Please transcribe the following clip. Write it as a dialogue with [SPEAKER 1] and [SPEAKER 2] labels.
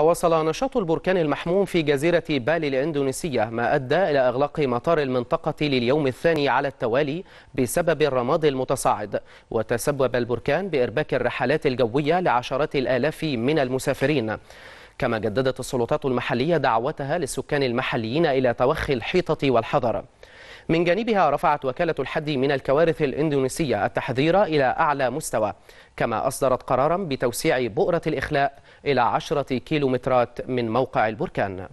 [SPEAKER 1] وصل نشاط البركان المحموم في جزيرة بالي الإندونيسية ما أدى إلى إغلاق مطار المنطقة لليوم الثاني على التوالي بسبب الرماد المتصاعد وتسبب البركان بإرباك الرحلات الجوية لعشرات الآلاف من المسافرين كما جددت السلطات المحلية دعوتها للسكان المحليين إلى توخي الحيطة والحذر من جانبها رفعت وكالة الحد من الكوارث الإندونيسية التحذير إلى أعلى مستوى كما أصدرت قرارا بتوسيع بؤرة الإخلاء إلى عشرة كيلومترات من موقع البركان